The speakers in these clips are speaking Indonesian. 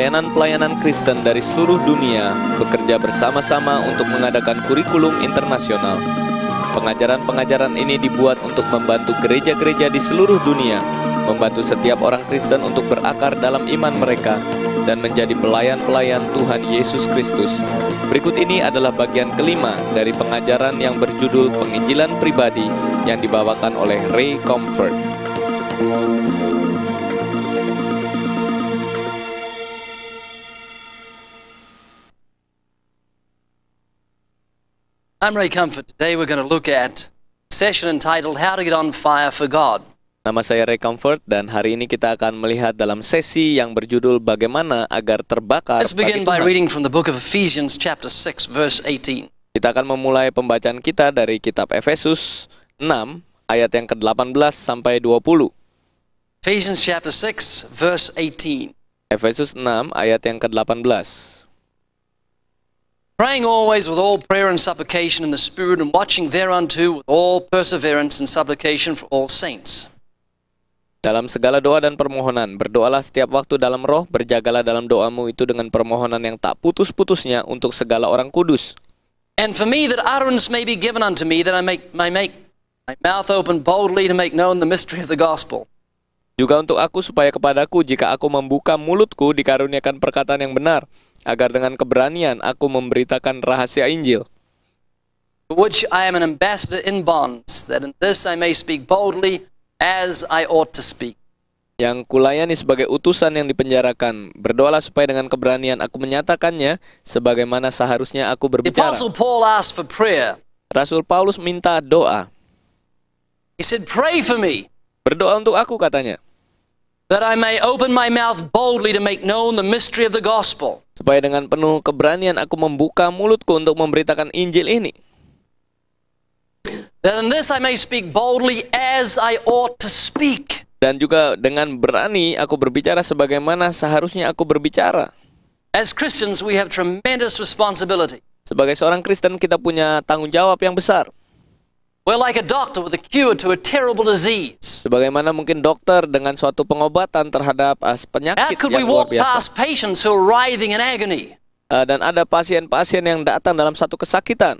pelayanan-pelayanan Kristen dari seluruh dunia bekerja bersama-sama untuk mengadakan kurikulum internasional. Pengajaran-pengajaran ini dibuat untuk membantu gereja-gereja di seluruh dunia, membantu setiap orang Kristen untuk berakar dalam iman mereka, dan menjadi pelayan-pelayan Tuhan Yesus Kristus. Berikut ini adalah bagian kelima dari pengajaran yang berjudul Penginjilan Pribadi yang dibawakan oleh Ray Comfort. I'm Ray Comfort. Today we're going to look at a session entitled How to Get on Fire for God. Nama saya Ray Comfort dan hari ini kita akan melihat dalam sesi yang berjudul Bagaimana agar terbakar. Let's begin by reading from the book of Ephesians chapter 6 verse 18. Kita akan memulai pembacaan kita dari kitab Efesus 6 ayat yang ke-18 sampai 20. Ephesians chapter 6 verse 18. Efesus 6 ayat yang ke-18 praying always with all prayer and supplication in the Spirit, and watching thereunto with all perseverance and supplication for all saints. Dalam segala doa dan permohonan, berdoalah setiap waktu dalam roh, berjagalah dalam doamu itu dengan permohonan yang tak putus-putusnya untuk segala orang kudus. And for me that utterance may be given unto me, that I make, may make my mouth open boldly to make known the mystery of the gospel. Juga untuk aku supaya kepadaku jika aku membuka mulutku dikaruniakan perkataan yang benar, agar dengan keberanian aku memberitakan rahasia Injil. Yang kulayani sebagai utusan yang dipenjarakan, berdoalah supaya dengan keberanian aku menyatakannya sebagaimana seharusnya aku berbicara. Apostle Paul asked for prayer. Rasul Paulus minta doa. He said, "Pray for me." Berdoa untuk aku katanya. That I may open my mouth boldly to make known the mystery of the gospel supaya dengan penuh keberanian aku membuka mulutku untuk memberitakan Injil ini. dan this I may speak boldly as I ought to speak. Dan juga dengan berani aku berbicara sebagaimana seharusnya aku berbicara. As Christians we have tremendous responsibility. Sebagai seorang Kristen kita punya tanggung jawab yang besar. We're like a a a doctor with cure to terrible disease. Sebagaimana mungkin dokter dengan suatu pengobatan terhadap penyakit yang luar biasa. How could we walk past patients who are writhing in agony? Eh, dan ada pasien-pasien yang datang dalam satu kesakitan.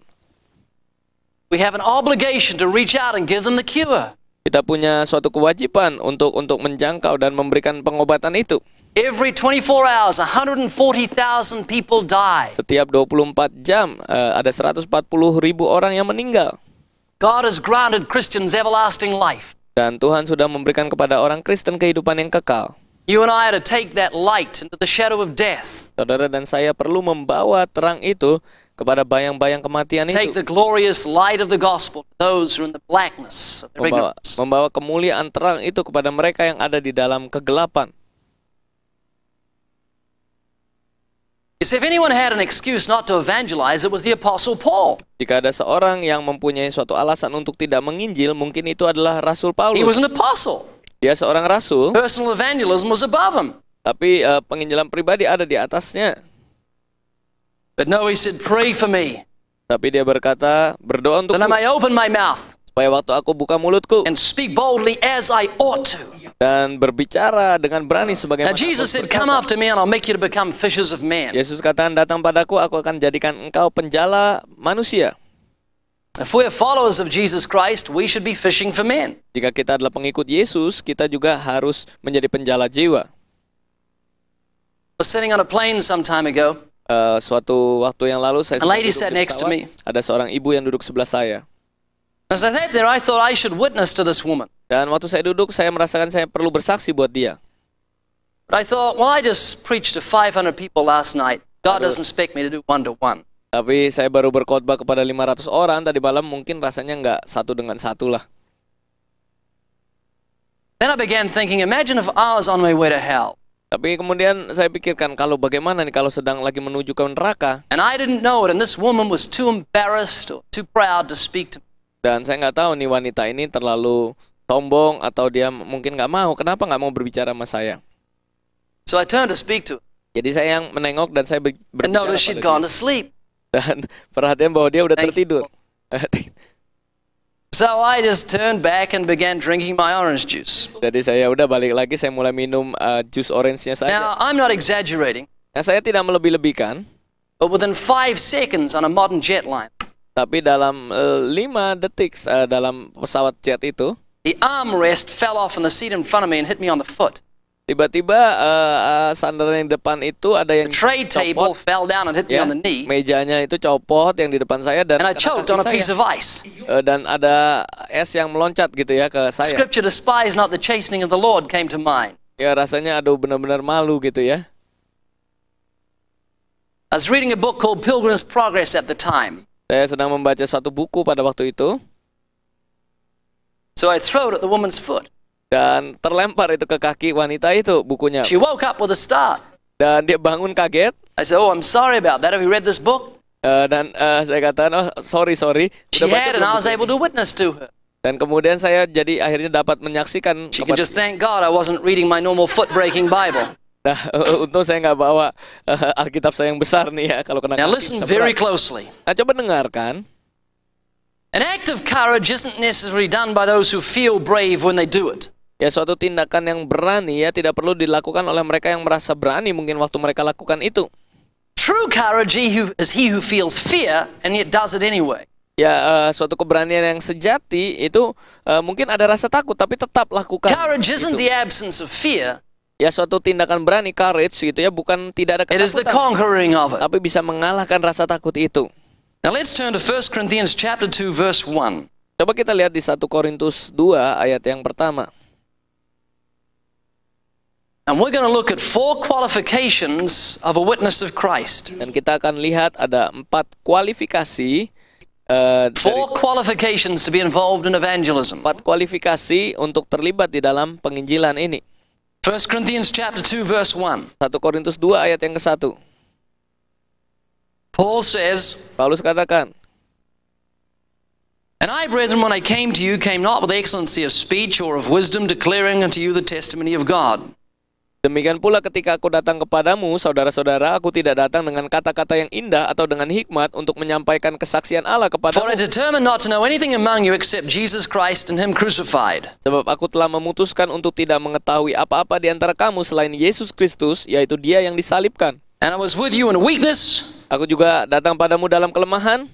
We have an obligation to reach out and give them the cure. Kita punya suatu kewajiban untuk untuk menjangkau dan memberikan pengobatan itu. Every 24 hours, 140,000 people die. Setiap 24 jam uh, ada 140 ribu orang yang meninggal. God has granted Christians everlasting life. Dan Tuhan sudah memberikan kepada orang Kristen kehidupan yang kekal. You and I are to take that light into the shadow of death. Saudara dan saya perlu membawa terang itu kepada bayang-bayang kematian itu. Take the glorious light of the gospel to those who are in the blackness of their membawa, ignorance. Membawa kemuliaan terang itu kepada mereka yang ada di dalam kegelapan. Jika ada seorang yang mempunyai suatu alasan untuk tidak menginjil, mungkin itu adalah Rasul Paulus. He was an apostle. Dia seorang rasul. Personal evangelism was above him. Tapi uh, penginjilan pribadi ada di atasnya. But no, he said, pray for me. Tapi dia berkata, berdoa untuk. Then I open my mouth. Supaya waktu aku buka mulutku. And speak boldly as I ought to dan berbicara dengan berani sebagai Now Jesus said, "Come after me and I'll make you to become fishers of men." Yesus katakan, "Datang padaku, aku akan jadikan engkau penjala manusia." If we are followers of Jesus Christ, we should be fishing for men. Jika kita adalah pengikut Yesus, kita juga harus menjadi penjala jiwa. I was sitting on a plane some time ago. Uh, suatu waktu yang lalu saya sedang duduk sat next to me. Ada seorang ibu yang duduk sebelah saya. As I sat there, I thought I should witness to this woman. Dan waktu saya duduk, saya merasakan saya perlu bersaksi buat dia. But I thought, well, I just preached to 500 people last night. God Aduh. doesn't expect me to do one to one. Tapi saya baru berkhotbah kepada 500 orang tadi malam, mungkin rasanya nggak satu dengan satu lah. Then I began thinking, imagine if I was on my way to hell. Tapi kemudian saya pikirkan kalau bagaimana nih kalau sedang lagi menuju ke neraka. And I didn't know it, and this woman was too embarrassed or too proud to speak to me. Dan saya nggak tahu nih wanita ini terlalu sombong atau dia mungkin nggak mau. Kenapa nggak mau berbicara sama saya? So I turned to speak to. Jadi saya yang menengok dan saya berbicara. And noticed she'd gone to sleep. Dan perhatian bahwa dia udah Thank tertidur. So I just turned back and began drinking my orange juice. Jadi saya udah balik lagi, saya mulai minum uh, jus orange-nya saja. Now I'm not exaggerating. Nah, saya tidak melebih-lebihkan. But within five seconds on a modern jet line. Tapi dalam uh, lima detik uh, dalam pesawat jet itu. The armrest fell off on the seat in front of me and hit me on the foot. Tiba-tiba uh, uh, sandaran yang depan itu ada yang the tray copot. table fell down and hit yeah. me ya, on the knee. Mejanya itu copot yang di depan saya dan and I choked on a piece of ice. Uh, dan ada es yang meloncat gitu ya ke saya. Scripture despise not the chastening of the Lord came to mind. Ya rasanya aduh benar-benar malu gitu ya. I was reading a book called Pilgrim's Progress at the time. Saya sedang membaca satu buku pada waktu itu. So I throw it at the woman's foot. Dan terlempar itu ke kaki wanita itu bukunya. She woke up with a start. Dan dia bangun kaget. I said, "Oh, I'm sorry about that. Have you read this book?" Uh, dan uh, saya katakan, "Oh, sorry, sorry." She Udah had, and I was able to witness to her. Dan kemudian saya jadi akhirnya dapat menyaksikan. She can just thank God I wasn't reading my normal foot-breaking Bible. Nah, eh, untung saya nggak bawa uh, Alkitab saya yang besar nih ya kalau kena. Now listen very closely. Nah, coba dengarkan. An act of courage isn't necessarily done by those who feel brave when they do it. Ya suatu tindakan yang berani ya tidak perlu dilakukan oleh mereka yang merasa berani mungkin waktu mereka lakukan itu. True courage is he who feels fear and yet does it anyway. Ya uh, suatu keberanian yang sejati itu uh, mungkin ada rasa takut tapi tetap lakukan. Courage isn't gitu. the absence of fear. Ya suatu tindakan berani courage gitu ya bukan tidak ada ketakutan. It is the conquering of it. Tapi bisa mengalahkan rasa takut itu. Now let's turn to 1 Corinthians chapter 2 verse 1. Coba kita lihat di 1 Korintus 2 ayat yang pertama. And we're going to look at four qualifications of a witness of Christ. Dan kita akan lihat ada empat kualifikasi uh, four dari, qualifications to be involved in evangelism. Empat kualifikasi untuk terlibat di dalam penginjilan ini. 1 Corinthians chapter 2 verse 1. 1 Korintus 2 ayat yang ke-1. Paul says, Paulus katakan, And I, brethren, when I came to you, came not with excellency of speech or of wisdom, declaring unto you the testimony of God. Demikian pula ketika aku datang kepadamu, saudara-saudara, aku tidak datang dengan kata-kata yang indah atau dengan hikmat untuk menyampaikan kesaksian Allah kepadamu. Sebab aku telah memutuskan untuk tidak mengetahui apa-apa di antara kamu selain Yesus Kristus, yaitu Dia yang disalibkan. And I was with you in weakness, Aku juga datang padamu dalam kelemahan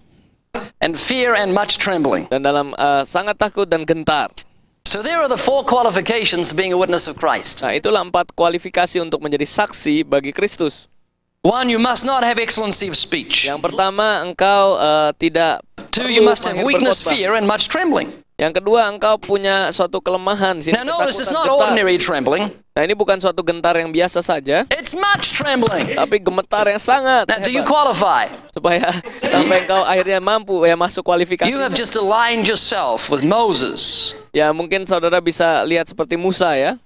and fear and much trembling. Dan dalam uh, sangat takut dan gentar. So there are the four qualifications being a witness of Christ. Nah, itulah empat kualifikasi untuk menjadi saksi bagi Kristus. One, you must not have excellency of speech. Yang pertama, engkau uh, tidak Two, you must have weakness, berkotbah. fear, and much trembling. Yang kedua, engkau punya suatu kelemahan. Sini Now, this is not ordinary trembling. Nah, ini bukan suatu gentar yang biasa saja. It's much trembling. Tapi gemetar yang sangat. Now, do you qualify? Supaya sampai engkau akhirnya mampu ya masuk kualifikasi. You have just aligned yourself with Moses. Ya, mungkin saudara bisa lihat seperti Musa ya.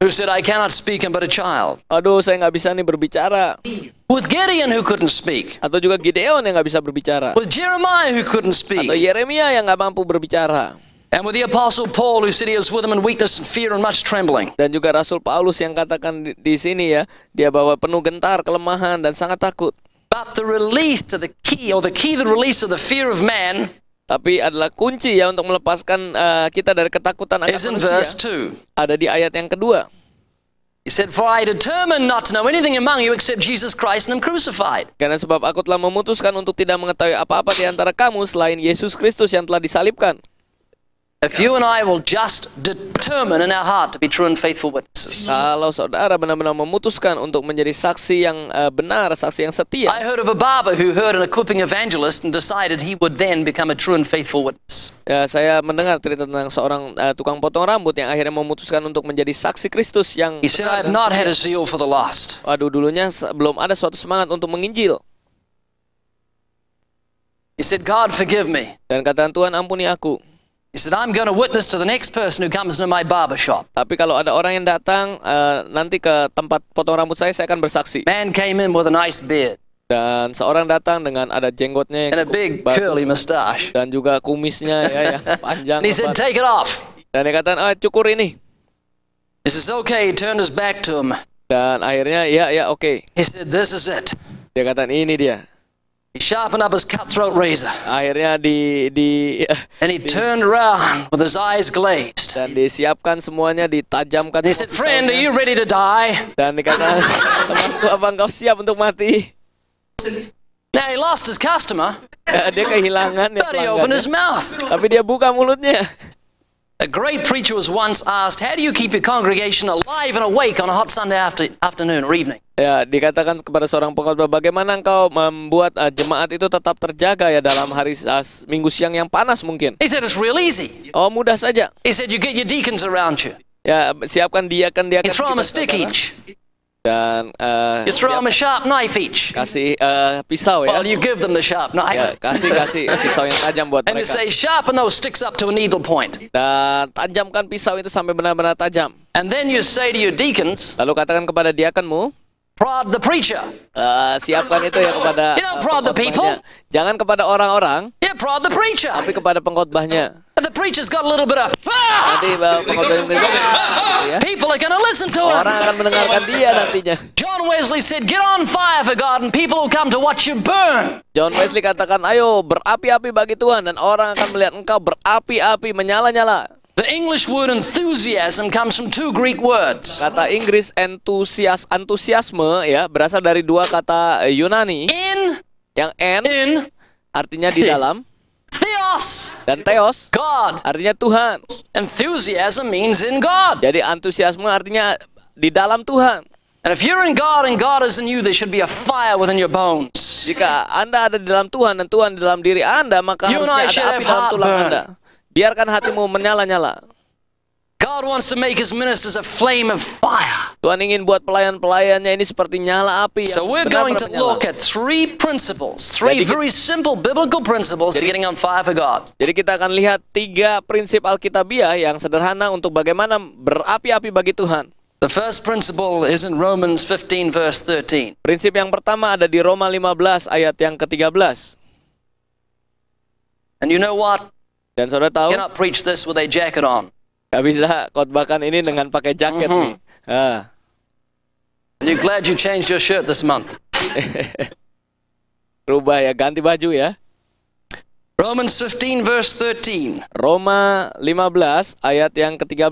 Who said I cannot speak, and but a child. Aduh, saya nggak bisa nih berbicara. With Gideon who couldn't speak. Atau juga Gideon yang nggak bisa berbicara. With Jeremiah who couldn't speak. Atau Yeremia yang nggak mampu berbicara. And with the apostle Paul who said he was with him in weakness and fear and much trembling. Dan juga Rasul Paulus yang katakan di, di sini ya, dia bawa penuh gentar, kelemahan dan sangat takut. But the release to the key or the key to the release of the fear of man tapi adalah kunci ya untuk melepaskan uh, kita dari ketakutan akan manusia. Verse two. Ada di ayat yang kedua. He said, For I determined not to know anything among you except Jesus Christ and him crucified. Karena sebab aku telah memutuskan untuk tidak mengetahui apa-apa di antara kamu selain Yesus Kristus yang telah disalibkan. If you and I will just determine in our heart to be true and faithful witnesses. Kalau saudara benar-benar memutuskan untuk menjadi saksi yang uh, benar, saksi yang setia. I heard of a barber who heard an equipping evangelist and decided he would then become a true and faithful witness. Ya, saya mendengar cerita tentang seorang uh, tukang potong rambut yang akhirnya memutuskan untuk menjadi saksi Kristus yang He said, I have not had a zeal for the lost. Waduh, dulunya belum ada suatu semangat untuk menginjil. He said, God forgive me. Dan kata Tuhan ampuni aku. He said, I'm going to witness to the next person who comes into my barber shop. Tapi kalau ada orang yang datang uh, nanti ke tempat potong rambut saya, saya akan bersaksi. Man came in with a nice beard. Dan seorang datang dengan ada jenggotnya yang a big bagus, curly mustache. Dan juga kumisnya ya, ya panjang. And he said, take it off. Dan dia kata, ah, cukur ini. He says, okay, turn his back to him. Dan akhirnya, ya, ya, oke. Okay. He said, this is it. Dia kata, ini dia. He sharpened up his cutthroat razor. Akhirnya di di And he di, turned around with his eyes glazed. Dan disiapkan semuanya ditajamkan. He said, "Friend, are you ready to die?" Dan dikatakan, "Temanku, apa engkau siap untuk mati?" Now he lost his customer. Dia kehilangan ya But he opened his mouth. Tapi dia buka mulutnya. A great preacher was once asked, "How do you keep your congregation alive and awake on a hot Sunday after, afternoon or evening?" Ya, dikatakan kepada seorang pengkhotbah, "Bagaimana engkau membuat uh, jemaat itu tetap terjaga ya dalam hari uh, Minggu siang yang panas mungkin?" He said, "It's real easy." Oh, mudah saja. He said, "You get your deacons around you." Ya, siapkan diakan diakan. It's from a stick each dan uh, you throw them a sharp knife each. Kasih uh, pisau ya. Well, you give them the sharp ya, knife. Ya, kasih kasih pisau yang tajam buat And mereka. And you say sharpen those sticks up to a needle point. Dan tajamkan pisau itu sampai benar-benar tajam. And then you say to your deacons. Lalu katakan kepada diakonmu. Prod the preacher. Uh, siapkan itu ya kepada. You don't eh, prod uh, the people. Jangan kepada orang-orang. Yeah, prod the preacher. Tapi kepada pengkhotbahnya. The preacher's got a little bit of ah! nanti iya, iya. People are going to listen to him. Orang akan mendengarkan dia nantinya. John Wesley said, "Get on fire for God, and people will come to watch you burn." John Wesley katakan, "Ayo berapi-api bagi Tuhan, dan orang akan melihat engkau berapi-api menyala-nyala." The English word enthusiasm comes from two Greek words. Kata Inggris entusias antusiasme ya berasal dari dua kata eh, Yunani. In yang en, in artinya di dalam. Theos. Dan Theos. God. Artinya Tuhan. Enthusiasm means in God. Jadi antusiasme artinya di dalam Tuhan. And if you're in God and God is in you, there should be a fire within your bones. Jika Anda ada di dalam Tuhan dan Tuhan di dalam diri Anda, maka harusnya ada api dalam tulang Anda. Biarkan hatimu menyala-nyala. God wants to make his ministers a flame of fire. Tuhan ingin buat pelayan-pelayannya ini seperti nyala api yang So we're benar going to look at three principles, three jadi, very simple biblical principles jadi, to getting on fire for God. Jadi kita akan lihat tiga prinsip Alkitabiah yang sederhana untuk bagaimana berapi-api bagi Tuhan. The first principle is in Romans 15 verse 13. Prinsip yang pertama ada di Roma 15 ayat yang ke-13. And you know what? Dan saudara tahu? You cannot preach this with a jacket on. Gak bisa khotbahkan ini dengan pakai jaket mm -hmm. nih. Ah. Are you glad you changed your shirt this month? Rubah ya, ganti baju ya. Romans 15 verse 13. Roma 15 ayat yang ke-13.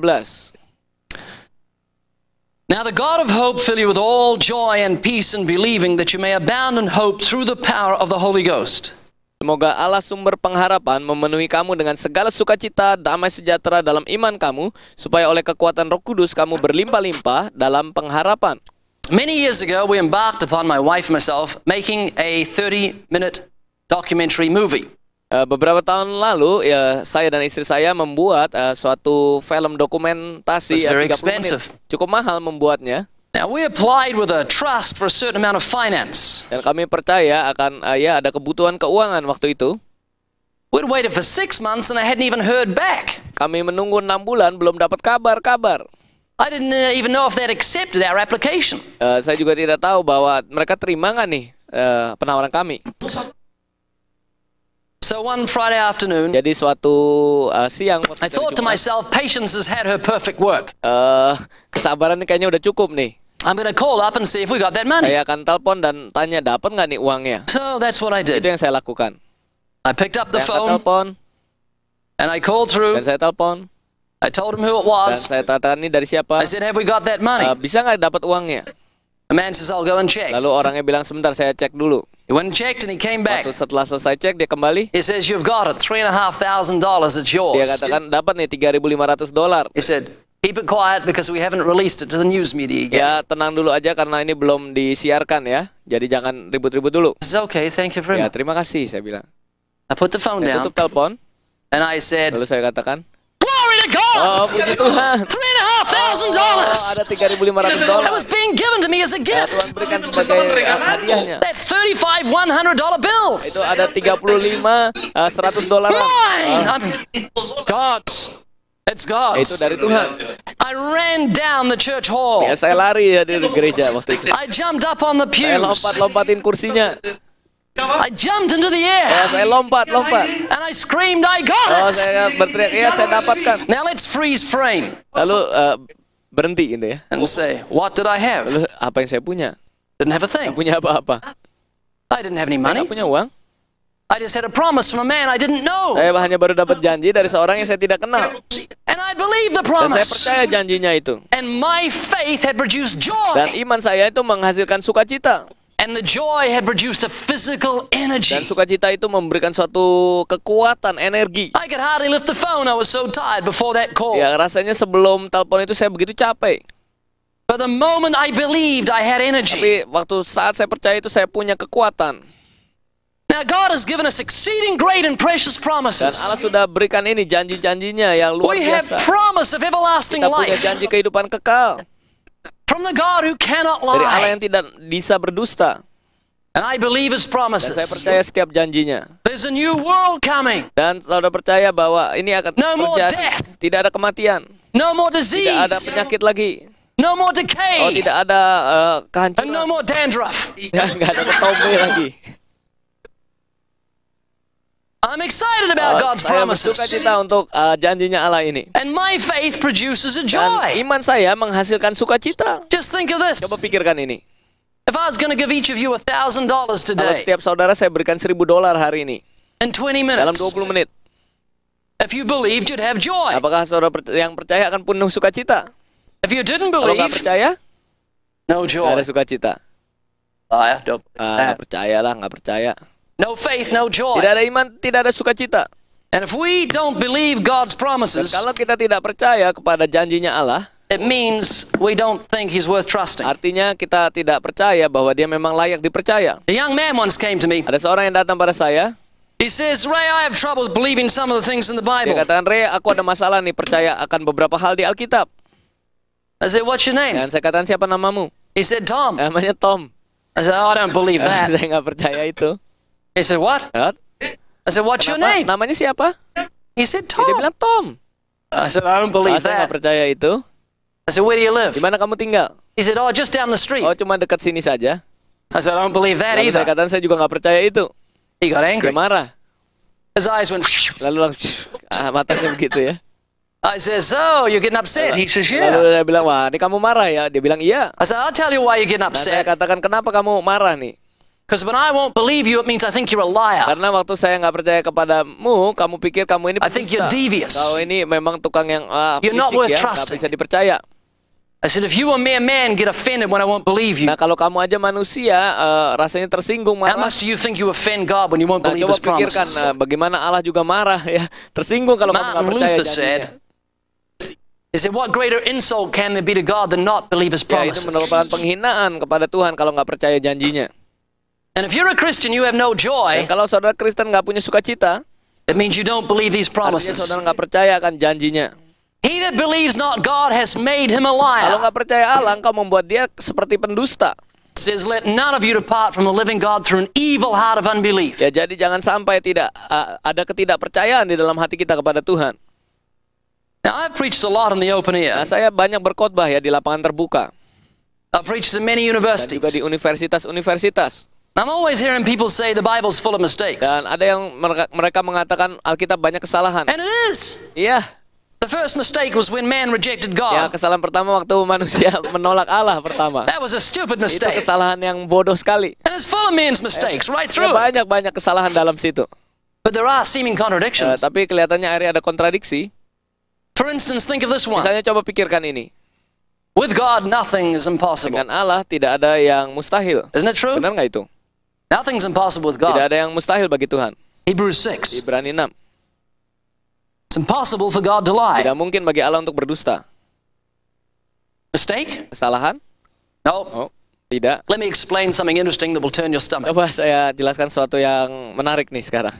Now the God of hope fill you with all joy and peace in believing that you may abound in hope through the power of the Holy Ghost. Semoga Allah sumber pengharapan memenuhi kamu dengan segala sukacita, damai sejahtera dalam iman kamu, supaya oleh kekuatan roh kudus kamu berlimpah-limpah dalam pengharapan. Many years ago, we embarked upon my wife and myself making a 30-minute documentary movie. Uh, beberapa tahun lalu, ya, saya dan istri saya membuat uh, suatu film dokumentasi yang 30 Cukup mahal membuatnya. Now we applied with a trust for a certain amount of finance. Dan kami percaya akan uh, ya ada kebutuhan keuangan waktu itu. We'd waited for six months and I hadn't even heard back. Kami menunggu enam bulan belum dapat kabar-kabar. I didn't uh, even know if they'd accepted our application. Uh, saya juga tidak tahu bahwa mereka terima nggak nih uh, penawaran kami. So one Friday afternoon. Jadi suatu uh, siang. I thought Jumat, to myself, patience has had her perfect work. Uh, kesabaran kayaknya udah cukup nih. I'm gonna call up and see if we got that money. Saya akan telepon dan tanya dapat nggak nih uangnya. So that's what I did. Itu yang saya lakukan. I picked up the saya phone. Telepon. And I called through. Dan saya telepon. I told him who it was. Dan saya katakan ini dari siapa. I said, have we got that money? Uh, bisa nggak dapat uangnya? The man says, I'll go and check. Lalu orangnya bilang sebentar saya cek dulu. He went and checked and he came back. Waktu setelah selesai cek dia kembali. He says, you've got it, three and a half thousand dollars, it's yours. Dia katakan dapat nih 3.500 dolar. He said, Keep it quiet because we haven't released it to the news media yet. Ya, tenang dulu aja karena ini belum disiarkan ya. Jadi jangan ribut-ribut dulu. It's okay, thank you very ya, much. Ya, terima kasih saya bilang. I put the phone saya down. tutup telepon. And I said, lalu saya katakan, Glory to God! Oh, puji Tuhan. Three and a half thousand oh, dollars. Oh, ada ratus dolar. That was being given to me as a ya, gift. Ya, Tuhan berikan sebagai hadiahnya. That's thirty-five one hundred dollar bills. Itu ada tiga puluh lima eh, seratus dolar. Mine! Ah. God's It's God. Itu dari Tuhan. I ran down the church hall. Ya, saya lari ya di gereja waktu itu. I jumped up on the pews. Saya lompat-lompatin kursinya. I jumped into the air. Ya, saya lompat, lompat. And I screamed, I got oh, it. Oh, saya berteriak, ya saya dapatkan. Now let's freeze frame. Lalu uh, berhenti gitu ya. And say, what did I have? Lalu, apa yang saya punya? Didn't have a thing. Saya punya apa-apa. I didn't have any money. Saya punya uang. I just had a promise from a man I didn't know. Saya hanya baru dapat janji dari seorang yang saya tidak kenal. And I believe the promise. Dan saya percaya janjinya itu. And my faith had produced joy. Dan iman saya itu menghasilkan sukacita. And the joy had produced a physical energy. Dan sukacita itu memberikan suatu kekuatan energi. I could hardly lift the phone. I was so tired before that call. Ya, rasanya sebelum telepon itu saya begitu capek. But the moment I believed I had energy. Tapi waktu saat saya percaya itu saya punya kekuatan. Now God has given us exceeding great and precious promises. Dan Allah sudah berikan ini janji-janjinya yang luar biasa. We have promise of everlasting life. Kita punya janji kehidupan kekal. From the God who cannot lie. Dari Allah yang tidak bisa berdusta. And I believe his promises. Dan saya percaya setiap janjinya. There's a new world coming. Dan saudara percaya bahwa ini akan no more death. Tidak ada kematian. No more disease. Tidak ada penyakit lagi. No more decay. Oh, tidak ada uh, kehancuran. And no more dandruff. Enggak ada ketombe lagi. I'm excited about God's promises. Saya sukacita untuk uh, janjinya Allah ini. And my faith produces a joy. Dan iman saya menghasilkan sukacita. Just think of this. Coba pikirkan ini. If I was going to give each of you a thousand dollars today. Kalau setiap saudara saya berikan seribu dolar hari ini. In 20 minutes. Dalam 20 menit. If you believed, you'd have joy. Apakah saudara yang percaya akan penuh sukacita? If you didn't believe, kalau percaya, no joy. Gak ada sukacita. Ah, ya, uh, percayalah, nggak percaya. No faith, no joy. Tidak ada iman, tidak ada sukacita. And if we don't believe God's promises, Dan kalau kita tidak percaya kepada janjinya Allah, it means we don't think he's worth trusting. Artinya kita tidak percaya bahwa dia memang layak dipercaya. A young man once came to me. Ada seorang yang datang pada saya. He says, Ray, I have troubles believing some of the things in the Bible. Dia katakan, Ray, aku ada masalah nih percaya akan beberapa hal di Alkitab. I said, what's your name? Dan saya katakan, siapa namamu? He said, Tom. Namanya Tom. I said, oh, I don't believe that. saya nggak percaya itu. He said, what? What? I said, what's your name? Namanya siapa? He said, Tom. Dia bilang, Tom. I said, I don't believe that. Saya nggak percaya itu. I said, where do you live? Di mana kamu tinggal? He said, oh, just down the street. Oh, cuma dekat sini saja. I said, I don't believe that Lalu either. Saya saya juga nggak percaya itu. He got angry. Dia marah. His eyes went. Lalu langsung ah, matanya begitu ya. I said, so you getting upset. He says, yeah. Lalu saya bilang, wah, ini kamu marah ya? Dia bilang, iya. I said, I'll tell you why you getting upset. Nah, saya katakan, kenapa kamu marah nih? Because when I won't believe you, it means I think you're a liar. Karena waktu saya nggak percaya kepadamu, kamu pikir kamu ini I think you're devious. Kau ini memang tukang yang ah you're not worth ya, trusting. bisa dipercaya. I said, if you a mere man get offended when I won't believe you. Nah, kalau kamu aja manusia, eh, rasanya tersinggung marah. How much do you think you offend God when you won't nah, believe His promises? Coba pikirkan eh, bagaimana Allah juga marah ya, tersinggung kalau kamu nggak percaya Luther said, He said, what greater insult can there be to God than not believe His promises? Ya, itu merupakan penghinaan kepada Tuhan kalau nggak percaya janjinya. And if you're a Christian, you have no joy. Dan kalau saudara Kristen nggak punya sukacita, it means you don't believe these promises. Artinya saudara nggak percaya akan janjinya. He that believes not God has made him a liar. Kalau nggak percaya Allah, engkau membuat dia seperti pendusta. Says, let none of you depart from the living God through an evil heart of unbelief. Ya, jadi jangan sampai tidak ada ketidakpercayaan di dalam hati kita kepada Tuhan. Now, I've preached a lot in the open air. Nah, saya banyak berkhotbah ya di lapangan terbuka. I've preached in many universities. Dan juga di universitas-universitas. I'm always hearing people say the Bible's full of mistakes. Dan ada yang mereka, mengatakan Alkitab banyak kesalahan. And it is. Iya. Yeah. The first mistake was when man rejected God. Ya, kesalahan pertama waktu manusia menolak Allah pertama. That was a stupid mistake. Itu kesalahan yang bodoh sekali. And it's full of man's eh, mistakes right ya, through. banyak banyak kesalahan dalam situ. But there are seeming ya, contradictions. Ya, tapi kelihatannya ada kontradiksi. For instance, think of this one. Misalnya coba pikirkan ini. With God nothing is impossible. Dengan Allah tidak ada yang mustahil. Isn't it true? Benar nggak itu? Nothing's impossible with God. Tidak ada yang mustahil bagi Tuhan. Hebrews 6. Ibrani 6. It's impossible for God to lie. Tidak mungkin bagi Allah untuk berdusta. Mistake? Kesalahan? No. Oh, tidak. Let me explain something interesting that will turn your stomach. Coba saya jelaskan sesuatu yang menarik nih sekarang.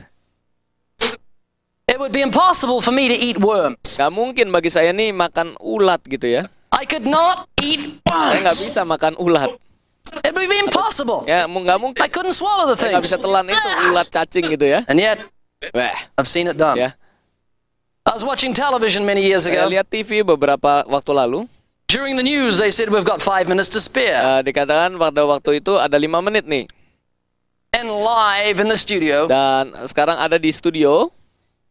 It would be impossible for me to eat worms. Gak mungkin bagi saya nih makan ulat gitu ya. I could not eat worms. Saya nggak bisa makan ulat. It would be impossible. Ya, nggak mungkin. I couldn't swallow the thing. Nggak bisa telan itu ulat cacing gitu ya. And yet, Wah. I've seen it done. Ya. I was watching television many years ago. Saya lihat TV beberapa waktu lalu. During the news, they said we've got five minutes to spare. Uh, dikatakan pada waktu itu ada lima menit nih. And live in the studio. Dan sekarang ada di studio.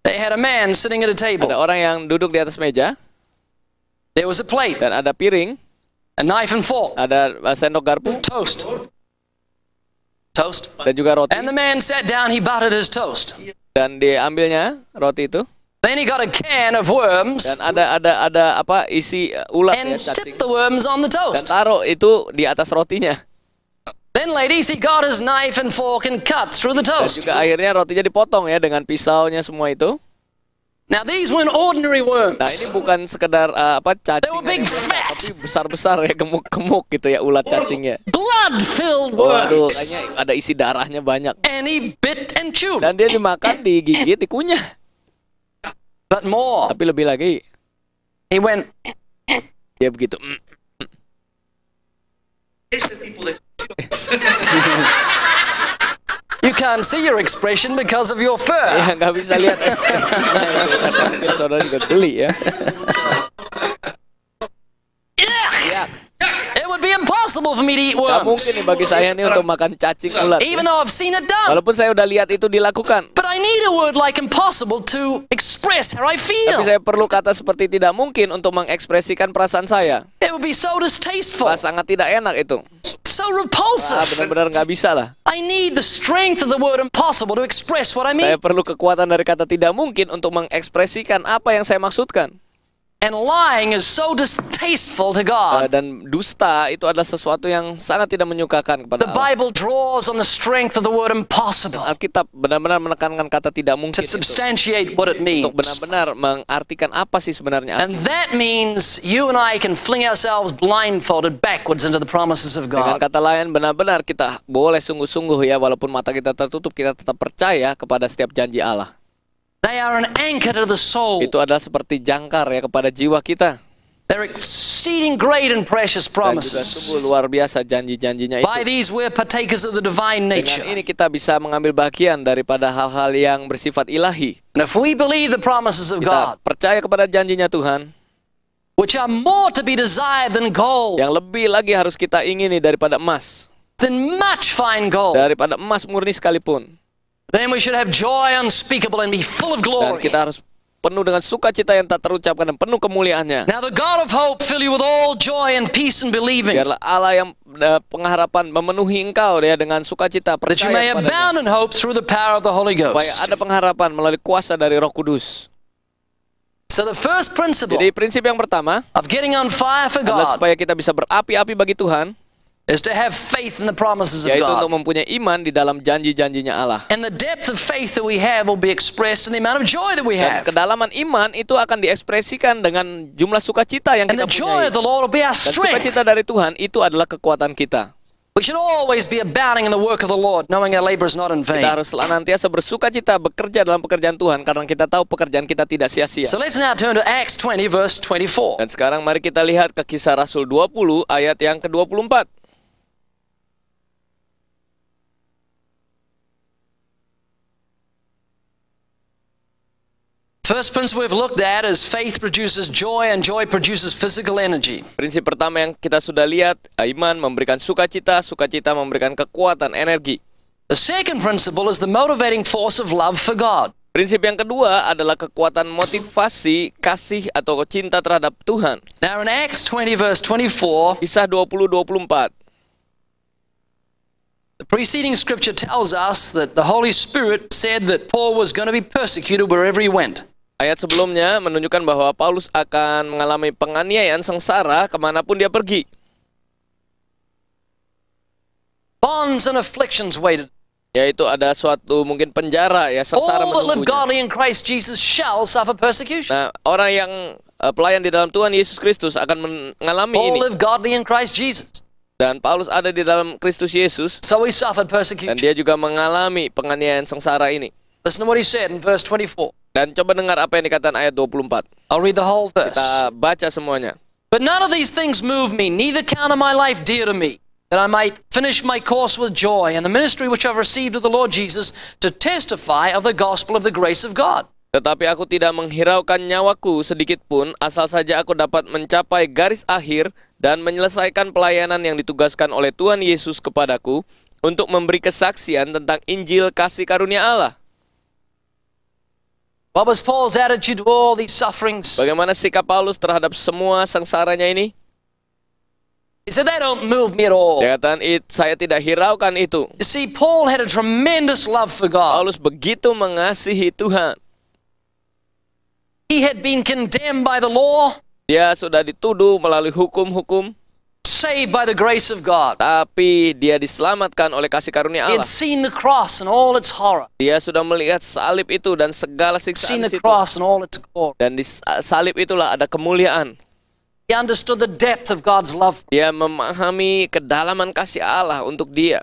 They had a man sitting at a table. Ada orang yang duduk di atas meja. There was a plate. Dan ada piring. A knife and fork. Ada sendok garpu. Toast. Toast. Dan juga roti. And the man sat down, he buttered his toast. Dan diambilnya roti itu. Then he got a can of worms. Dan ada ada ada apa isi uh, ulat and ya, cacing. the worms on the toast. Dan taruh itu di atas rotinya. Then ladies, he got his knife and fork and cut through the toast. Dan juga akhirnya rotinya dipotong ya dengan pisaunya semua itu. Now these were ordinary worms. Nah ini bukan sekedar uh, apa cacing, They were big fat. tapi besar-besar ya gemuk-gemuk gitu ya ulat cacingnya. Blood filled worms. Waduh, kayaknya ada isi darahnya banyak. And he bit and chewed. Dan dia dimakan, digigit, dikunyah. But more. Tapi lebih lagi. He went. Dia begitu. It's the people that. You can't see your expression because of your fur. Iya, nggak bisa lihat ekspresinya. saudara juga geli ya. Iya. It would be impossible for me to eat worms. Tidak mungkin nih bagi saya nih untuk makan cacing ular. Ya. Even though I've seen it done. Walaupun saya udah lihat itu dilakukan. But I need a word like impossible to express how I feel. Tapi saya perlu kata seperti tidak mungkin untuk mengekspresikan perasaan saya. It would be so distasteful. Bah, sangat tidak enak itu. So repulsive. Ah, benar-benar nggak bisa lah. Saya perlu kekuatan dari kata tidak mungkin untuk mengekspresikan apa yang saya maksudkan. And lying is so distasteful to God. Uh, dan dusta itu adalah sesuatu yang sangat tidak menyukakan kepada Allah. The Bible draws on the strength of the word impossible. Alkitab benar-benar menekankan kata tidak mungkin to substantiate itu, what it means. Untuk benar-benar mengartikan apa sih sebenarnya. And that means you and I can fling ourselves blindfolded backwards into the promises of God. Dengan kata lain benar-benar kita boleh sungguh-sungguh ya walaupun mata kita tertutup kita tetap percaya kepada setiap janji Allah. They are an anchor to the soul. Itu adalah seperti jangkar ya kepada jiwa kita. They're exceeding great and precious promises. Dan juga sungguh luar biasa janji-janjinya itu. By these we're partakers of the divine nature. Dengan ini kita bisa mengambil bagian daripada hal-hal yang bersifat ilahi. And if we believe the promises of God, kita percaya kepada janjinya Tuhan, which are more to be desired than gold. Yang lebih lagi harus kita ingini daripada emas. Than much fine gold. Daripada emas murni sekalipun. Then we should have joy unspeakable and be full of glory. Dan kita harus penuh dengan sukacita yang tak terucapkan dan penuh kemuliaannya. Now the God of hope fill you with all joy and peace in believing. Biarlah Allah yang uh, pengharapan memenuhi engkau ya dengan sukacita percaya That you may abound in hope through the power of the Holy Ghost. Supaya ada pengharapan melalui kuasa dari Roh Kudus. So the first principle Jadi prinsip yang pertama of getting on fire for God adalah supaya kita bisa berapi-api bagi Tuhan is to have faith in the promises of yaitu God. untuk mempunyai iman di dalam janji-janjinya Allah. And the depth of faith that we have will be expressed in the amount of joy that we have. Dan kedalaman iman itu akan diekspresikan dengan jumlah sukacita yang kita punya. And the joy Of the Lord will be our strength. Dan sukacita dari Tuhan itu adalah kekuatan kita. We should always be abounding in the work of the Lord, knowing our labor is not in vain. Kita harus senantiasa bersukacita bekerja dalam pekerjaan Tuhan karena kita tahu pekerjaan kita tidak sia-sia. So let's now turn to Acts 20 verse 24. Dan sekarang mari kita lihat ke kisah Rasul 20 ayat yang ke-24. First principle we've looked at is faith produces joy and joy produces physical energy. Prinsip pertama yang kita sudah lihat, uh, iman memberikan sukacita, sukacita memberikan kekuatan energi. The second principle is the motivating force of love for God. Prinsip yang kedua adalah kekuatan motivasi kasih atau cinta terhadap Tuhan. Now in Acts 20 verse 24, Kisah 20 24. The preceding scripture tells us that the Holy Spirit said that Paul was going to be persecuted wherever he went. Ayat sebelumnya menunjukkan bahwa Paulus akan mengalami penganiayaan sengsara kemanapun dia pergi. Bonds and afflictions waited. Yaitu ada suatu mungkin penjara ya sengsara menunggunya. Nah, orang yang eh, pelayan di dalam Tuhan Yesus Kristus akan mengalami All ini. Live godly in Christ Jesus. Dan Paulus ada di dalam Kristus Yesus. So he suffered persecution. Dan dia juga mengalami penganiayaan sengsara ini. Listen to what he said in verse 24. Dan coba dengar apa yang dikatakan ayat 24. I'll read the whole verse. Kita baca semuanya. But none of these things move me, neither count of my life dear to me, that I might finish my course with joy and the ministry which I've received of the Lord Jesus to testify of the gospel of the grace of God. Tetapi aku tidak menghiraukan nyawaku sedikit pun, asal saja aku dapat mencapai garis akhir dan menyelesaikan pelayanan yang ditugaskan oleh Tuhan Yesus kepadaku untuk memberi kesaksian tentang Injil kasih karunia Allah. What was Paul's attitude to all these sufferings? Bagaimana sikap Paulus terhadap semua sengsaranya ini? He said, "They don't move me at all." Dia katakan, saya tidak hiraukan itu. You see, Paul had a tremendous love for God. Paulus begitu mengasihi Tuhan. He had been condemned by the law. Dia sudah dituduh melalui hukum-hukum saved by the grace of God. Tapi dia diselamatkan oleh kasih karunia Allah. He had seen the cross and all its horror. Dia sudah melihat salib itu dan segala siksaan seen the cross and all its glory. Dan di salib itulah ada kemuliaan. He understood the depth of God's love. Dia memahami kedalaman kasih Allah untuk dia.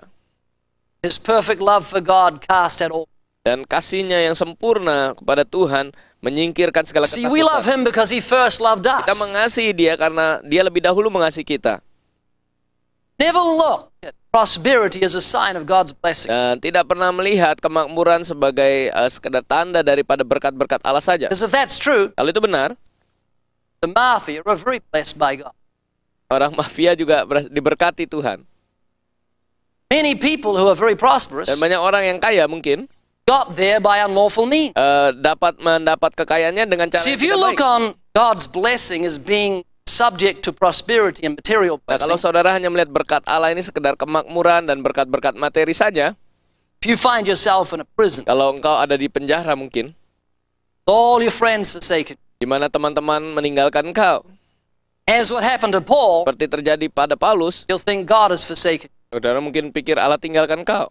His perfect love for God cast out all dan kasihnya yang sempurna kepada Tuhan menyingkirkan segala ketakutan. See, we love him because he first loved us. Kita mengasihi dia karena dia lebih dahulu mengasihi kita. Never look at prosperity as a sign of God's blessing. Uh, tidak pernah melihat kemakmuran sebagai uh, sekedar tanda daripada berkat-berkat Allah saja. Because if that's true, kalau itu benar, the mafia are very blessed by God. Orang mafia juga diberkati Tuhan. Many people who are very prosperous. Dan banyak orang yang kaya mungkin got there by unlawful means. Uh, dapat mendapat kekayaannya dengan cara so if you look on God's blessing as being subject to prosperity and material blessing. Nah, kalau saudara hanya melihat berkat Allah ini sekedar kemakmuran dan berkat-berkat materi saja, if you find yourself in a prison, kalau engkau ada di penjara mungkin, all your friends forsaken, di mana teman-teman meninggalkan engkau. As what happened to Paul, seperti terjadi pada Paulus, you'll think God has forsaken. Saudara mungkin pikir Allah tinggalkan kau.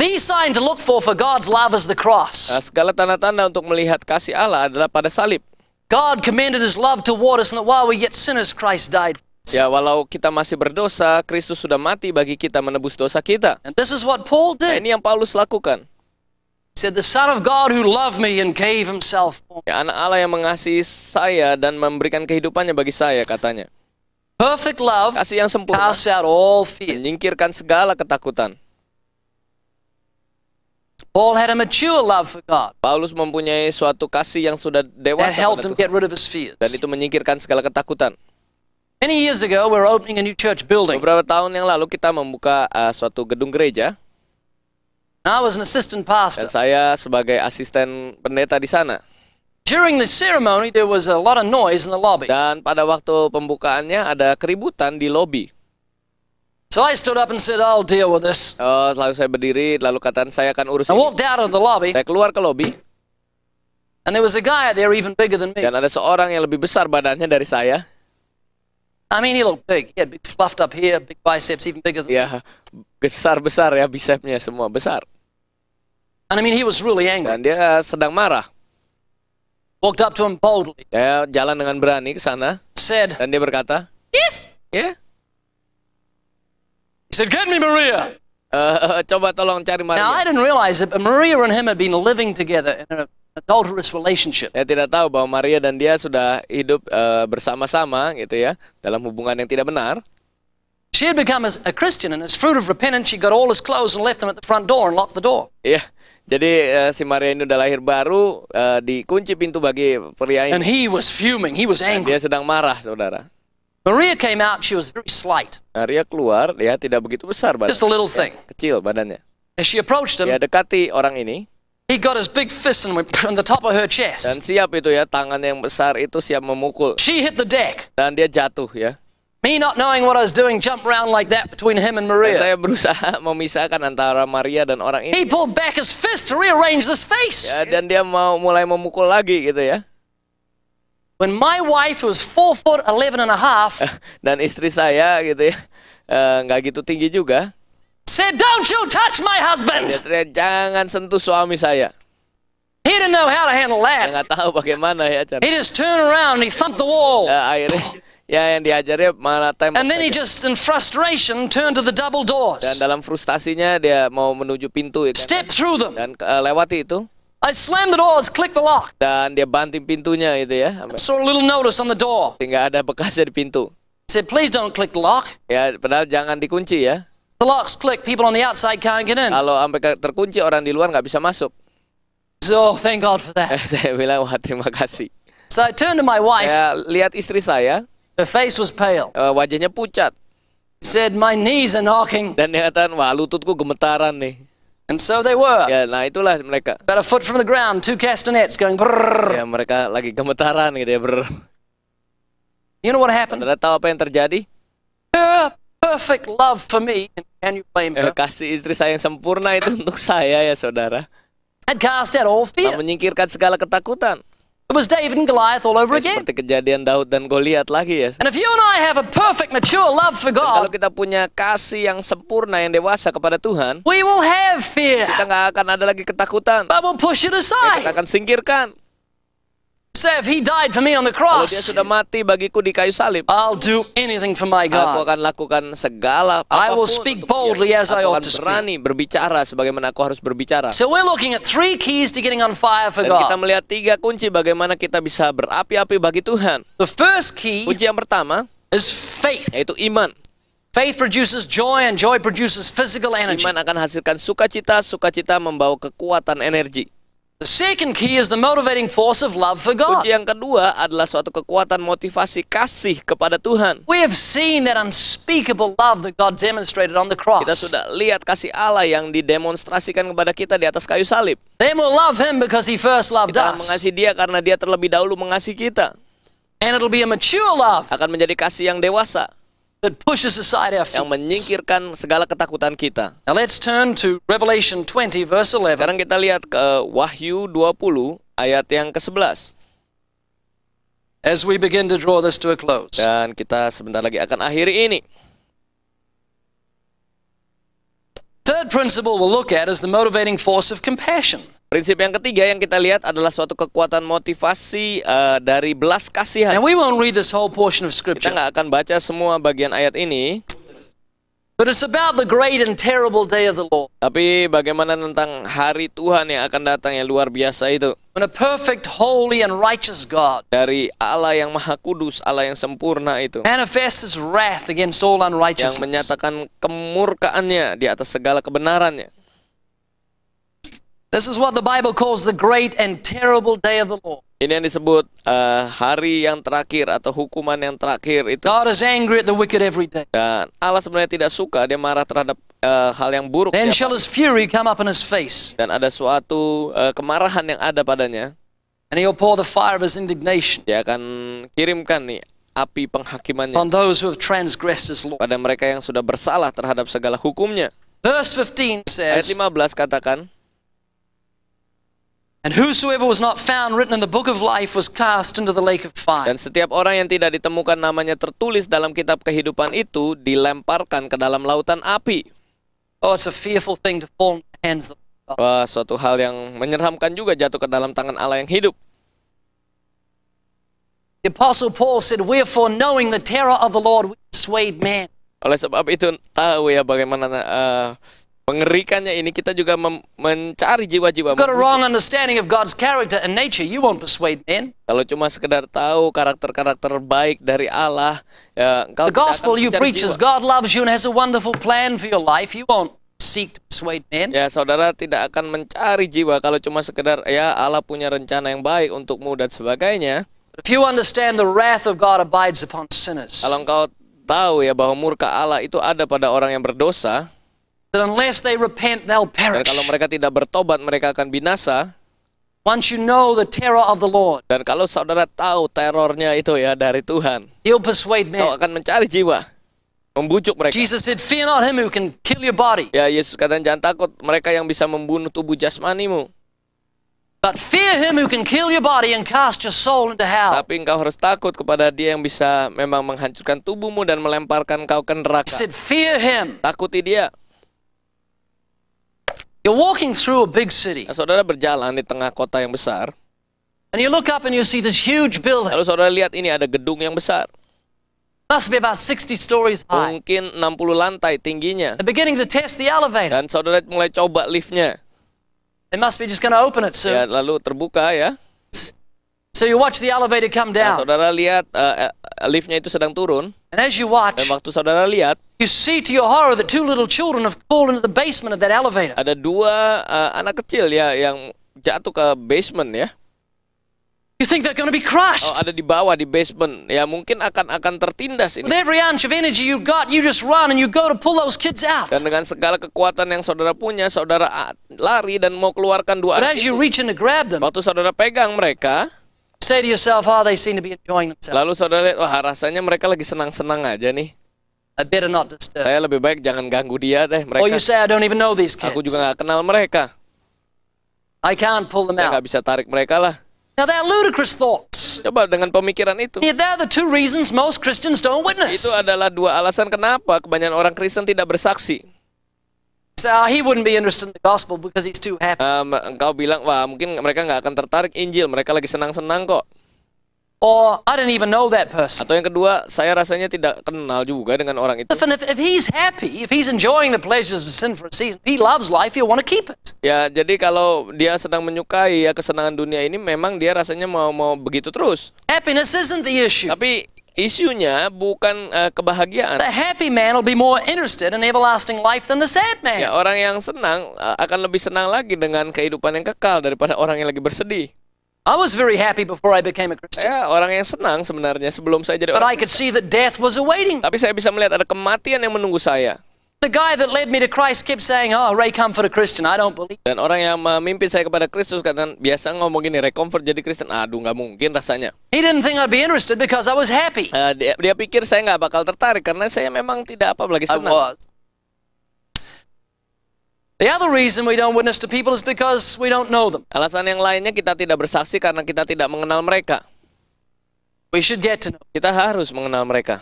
The sign to look for for God's love is the cross. Nah, segala tanda-tanda untuk melihat kasih Allah adalah pada salib. God commanded his love toward us and that while we yet sinners Christ died. Ya, walau kita masih berdosa, Kristus sudah mati bagi kita menebus dosa kita. And this is what Paul did. Nah, ini yang Paulus lakukan. He said, "The Son of God who loved me and gave himself for me." Ya, anak Allah yang mengasihi saya dan memberikan kehidupannya bagi saya, katanya. Perfect love casts out all fear. menyingkirkan segala ketakutan. Paul had a mature love for God. Paulus mempunyai suatu kasih yang sudah dewasa. That helped him get rid of his fears. Dan itu menyingkirkan segala ketakutan. Many years ago, we were opening a new church building. Beberapa tahun yang lalu kita membuka uh, suatu gedung gereja. And I was an assistant pastor. Dan saya sebagai asisten pendeta di sana. During the ceremony, there was a lot of noise in the lobby. Dan pada waktu pembukaannya ada keributan di lobi. So I stood up and said, I'll deal with this. Oh, lalu saya berdiri, lalu katakan saya akan urus I walked out of the lobby. Saya keluar ke lobi. And there was a guy there even bigger than me. Dan ada seorang yang lebih besar badannya dari saya. I mean, he looked big. He had big fluffed up here, big biceps, even bigger than yeah, me. Ya, besar besar ya bicepsnya semua besar. And I mean, he was really angry. Dan dia sedang marah. Walked up to him boldly. Ya, jalan dengan berani ke sana. Said. Dan dia berkata. Yes. Yeah. He said, Get me Maria. Uh, coba tolong cari Maria. Now, I didn't realize that Maria and him had been living together in an adulterous relationship. Saya tidak tahu bahwa Maria dan dia sudah hidup uh, bersama-sama gitu ya, dalam hubungan yang tidak benar. She had become a Christian and as fruit of repentance she got all his clothes and left them at the front door and locked the door. Iya. Yeah. Jadi uh, si Maria ini udah lahir baru uh, dikunci pintu bagi pria ini. And he was fuming, he was angry. Dan dia sedang marah, saudara. Maria came out, she was very slight. Maria keluar, ya tidak begitu besar badannya. Just a little ya, thing. Ya, kecil badannya. And she approached him. Dia dekati orang ini. He got his big fist and went on the top of her chest. Dan siap itu ya, tangan yang besar itu siap memukul. She hit the deck. Dan dia jatuh ya. Me not knowing what I was doing, jump around like that between him and Maria. Dan saya berusaha memisahkan antara Maria dan orang ini. He pulled back his fist to rearrange this face. Ya, dan dia mau mulai memukul lagi gitu ya. When my wife was four foot eleven and a half, dan istri saya gitu ya, eh, nggak uh, gitu tinggi juga. Said, don't you touch my husband. Dia teriak, jangan sentuh suami saya. He didn't know how to handle that. Nggak tahu bagaimana ya cara. He just turned around and he thumped the wall. Ya, akhirnya ya yang diajarnya malah tembak. And then he just in frustration turned to the double doors. Dan dalam frustasinya dia mau menuju pintu ya, kan? Step through them. Dan uh, lewati itu. I slammed the doors, click the lock. Dan dia banting pintunya itu ya. So little notice on the door. Sehingga ada bekasnya di pintu. said, please don't click the lock. Ya, padahal jangan dikunci ya. The locks click, people on the outside can't get in. Kalau sampai terkunci orang di luar nggak bisa masuk. So thank God for that. saya bilang wah terima kasih. So I turned to my wife. Ya, lihat istri saya. Her face was pale. Uh, wajahnya pucat. Said my knees are knocking. Dan dia kata wah lututku gemetaran nih. And so they were. Ya, nah itulah mereka. About a foot from the ground, two castanets going brrrr. Ya, mereka lagi gemetaran gitu ya, brrrr. You know what happened? Anda tahu apa yang terjadi? Her perfect love for me, can you blame her? Ya, kasih istri saya yang sempurna itu untuk saya ya, saudara. Had cast out all fear. Nah, menyingkirkan segala ketakutan. It was David and Goliath all over ya, again. Seperti kejadian Daud dan Goliat lagi ya. And if you and I have a perfect mature love for God, kalau kita punya kasih yang sempurna yang dewasa kepada Tuhan, we will have fear. Kita nggak akan ada lagi ketakutan. But we'll push it aside. Kita akan singkirkan. If he died for me on the cross, kalau dia sudah mati bagiku di kayu salib, I'll do anything for my God. Aku akan lakukan segala apapun. I will speak boldly as I ought to speak. berani berbicara sebagaimana aku harus berbicara. So we're looking at three keys to getting on fire for God. kita melihat tiga kunci bagaimana kita bisa berapi-api bagi Tuhan. The first key, kunci yang pertama, is faith, yaitu iman. Faith produces joy and joy produces physical energy. Iman akan hasilkan sukacita, sukacita membawa kekuatan energi. The second key is the motivating force of love for God. Kunci yang kedua adalah suatu kekuatan motivasi kasih kepada Tuhan. We have seen that unspeakable love that God demonstrated on the cross. Kita sudah lihat kasih Allah yang didemonstrasikan kepada kita di atas kayu salib. They will love him because he first loved us. Kita mengasihi dia karena dia terlebih dahulu mengasihi kita. And it'll be a mature love. Akan menjadi kasih yang dewasa that pushes aside our Yang menyingkirkan segala ketakutan kita. Now let's turn to Revelation 20 verse 11. Sekarang kita lihat ke Wahyu 20 ayat yang ke-11. As we begin to draw this to a close. Dan kita sebentar lagi akan akhiri ini. Third principle we'll look at is the motivating force of compassion. Prinsip yang ketiga yang kita lihat adalah suatu kekuatan motivasi uh, dari belas kasihan. And we won't read this whole portion of scripture. Kita nggak akan baca semua bagian ayat ini. But it's about the great and terrible day of the Lord. Tapi bagaimana tentang hari Tuhan yang akan datang yang luar biasa itu? When a perfect, holy and righteous God. Dari Allah yang maha kudus, Allah yang sempurna itu. Manifests his wrath against all unrighteousness. Yang menyatakan kemurkaannya di atas segala kebenarannya. This is what the Bible calls the great and terrible day of the Lord. Ini yang disebut uh, hari yang terakhir atau hukuman yang terakhir itu. God is angry at the wicked every day. Dan Allah sebenarnya tidak suka, dia marah terhadap uh, hal yang buruk. Then shall his fury come up in his face. Dan ada suatu uh, kemarahan yang ada padanya. And he'll pour the fire of his indignation. Dia akan kirimkan nih api penghakimannya. On those who have transgressed his law. Pada mereka yang sudah bersalah terhadap segala hukumnya. Verse 15 says. Ayat 15 katakan. And whosoever was not found written in the book of life was cast into the lake of fire. Dan setiap orang yang tidak ditemukan namanya tertulis dalam kitab kehidupan itu dilemparkan ke dalam lautan api. Oh, it's a fearful thing to fall in the hands of God. Wah, suatu hal yang menyeramkan juga jatuh ke dalam tangan Allah yang hidup. The apostle Paul said, "Wherefore knowing the terror of the Lord we persuade men." Oleh sebab itu tahu ya bagaimana uh, Mengerikannya ini kita juga mencari jiwa-jiwa. Got a wrong understanding of God's character and nature. You won't persuade men. Kalau cuma sekedar tahu karakter-karakter baik dari Allah, ya, engkau The gospel you preach is God loves you and has a wonderful plan for your life. You won't seek to persuade men. Ya, saudara tidak akan mencari jiwa kalau cuma sekedar ya Allah punya rencana yang baik untukmu dan sebagainya. If you understand the wrath of God abides upon sinners. Kalau engkau tahu ya bahwa murka Allah itu ada pada orang yang berdosa. That unless they repent, they'll perish. Dan kalau mereka tidak bertobat, mereka akan binasa. Once you know the terror of the Lord. Dan kalau saudara tahu terornya itu ya dari Tuhan. You'll persuade men. Kau akan mencari jiwa membujuk mereka. Jesus said, "Fear not him who can kill your body." Ya, Yesus katakan "Jangan takut mereka yang bisa membunuh tubuh jasmanimu." But fear him who can kill your body and cast your soul into hell. Tapi engkau harus takut kepada Dia yang bisa memang menghancurkan tubuhmu dan melemparkan kau ke neraka. He said, "Fear him." Takuti Dia. You're walking through a big city. Nah, saudara berjalan di tengah kota yang besar. And you look up and you see this huge building. Lalu saudara lihat ini ada gedung yang besar. Must be about 60 stories high. Mungkin 60 lantai tingginya. They're beginning to test the elevator. Dan saudara mulai coba liftnya. They must be just going to open it soon. Ya, lalu terbuka ya. So you watch the elevator come down. Nah, saudara lihat uh, liftnya itu sedang turun. And as you watch, Dan waktu saudara lihat, you see to your horror that two little children have fallen into the basement of that elevator. Ada dua uh, anak kecil ya yang jatuh ke basement ya. You think they're going to be crushed? Oh, ada di bawah di basement. Ya mungkin akan akan tertindas ini. With every ounce of energy you got, you just run and you go to pull those kids out. Dan dengan segala kekuatan yang saudara punya, saudara ah, lari dan mau keluarkan dua But anak as you reach in grab them. Waktu saudara pegang mereka, Say to yourself, oh, they seem to be enjoying themselves. Lalu saudara lihat, wah rasanya mereka lagi senang-senang aja nih. I better not disturb. Saya lebih baik jangan ganggu dia deh mereka. Or you say I don't even know these kids. Aku juga nggak kenal mereka. I can't pull them out. nggak bisa tarik mereka lah. Now they're ludicrous thoughts. Coba dengan pemikiran itu. Yeah, they're the two reasons most Christians don't witness. Itu adalah dua alasan kenapa kebanyakan orang Kristen tidak bersaksi. So ah, he wouldn't be interested in the gospel because he's too happy. Um, engkau bilang wah mungkin mereka nggak akan tertarik Injil, mereka lagi senang-senang kok. Or I don't even know that person. Atau yang kedua, saya rasanya tidak kenal juga dengan orang itu. If, if he's happy, if he's enjoying the pleasures of sin for a season, he loves life, he'll want to keep it. Ya, jadi kalau dia sedang menyukai ya kesenangan dunia ini, memang dia rasanya mau mau begitu terus. Happiness isn't the issue. Tapi Isunya bukan uh, kebahagiaan. The happy man will be more interested in everlasting life than the sad man. Ya, orang yang senang uh, akan lebih senang lagi dengan kehidupan yang kekal daripada orang yang lagi bersedih. I was very happy before I became a Christian. Ya, orang yang senang sebenarnya sebelum saya jadi But orang. But I could see that death was awaiting. Tapi saya bisa melihat ada kematian yang menunggu saya. The guy that led me to Christ kept saying, "Oh, Ray Comfort a Christian. I don't believe." Dan orang yang memimpin saya kepada Kristus katakan biasa ngomong gini, Ray Comfort jadi Kristen. Aduh, nggak mungkin rasanya. He didn't think I'd be interested because I was happy. Uh, dia, dia pikir saya nggak bakal tertarik karena saya memang tidak apa lagi senang. I was. The other reason we don't witness to people is because we don't know them. Alasan yang lainnya kita tidak bersaksi karena kita tidak mengenal mereka. We should get to know. Kita harus mengenal mereka.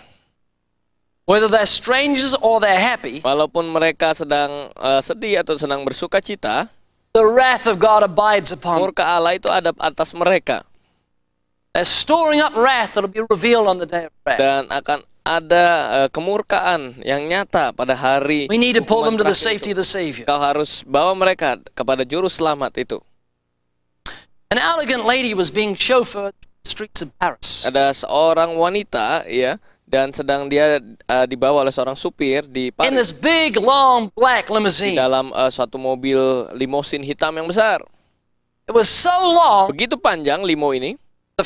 Whether they're strangers or they're happy, walaupun mereka sedang uh, sedih atau senang bersuka cita, the wrath of God abides upon. Murka Allah itu ada atas mereka. They're storing up wrath that'll be revealed on the day of wrath. Dan akan ada uh, kemurkaan yang nyata pada hari. We need to pull them to the safety of the Savior. Kau harus bawa mereka kepada juru selamat itu. An elegant lady was being chauffeured streets of Paris. Ada seorang wanita ya dan sedang dia uh, dibawa oleh seorang supir di Paris. In this big long black limousine. Di dalam uh, eh, suatu mobil limosin hitam yang besar. It was so long. Begitu panjang limo ini. The,